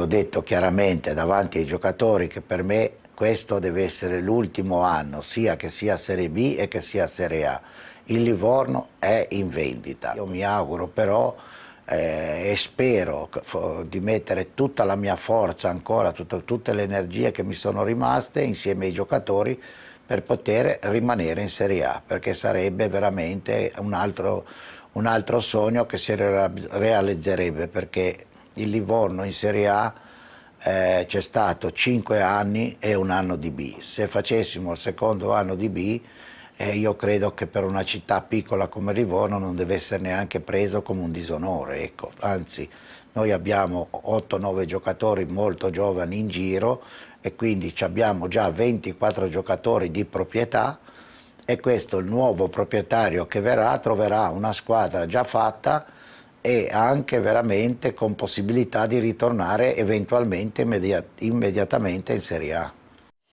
L'ho detto chiaramente davanti ai giocatori che per me questo deve essere l'ultimo anno, sia che sia Serie B e che sia Serie A. Il Livorno è in vendita. Io mi auguro però eh, e spero di mettere tutta la mia forza ancora, tutto, tutte le energie che mi sono rimaste insieme ai giocatori per poter rimanere in Serie A, perché sarebbe veramente un altro, un altro sogno che si realizzerebbe, perché il Livorno in Serie A eh, c'è stato 5 anni e un anno di B. Se facessimo il secondo anno di B, eh, io credo che per una città piccola come Livorno non deve essere neanche preso come un disonore, ecco. anzi noi abbiamo 8-9 giocatori molto giovani in giro e quindi abbiamo già 24 giocatori di proprietà e questo il nuovo proprietario che verrà troverà una squadra già fatta e anche veramente con possibilità di ritornare eventualmente immediatamente in Serie A.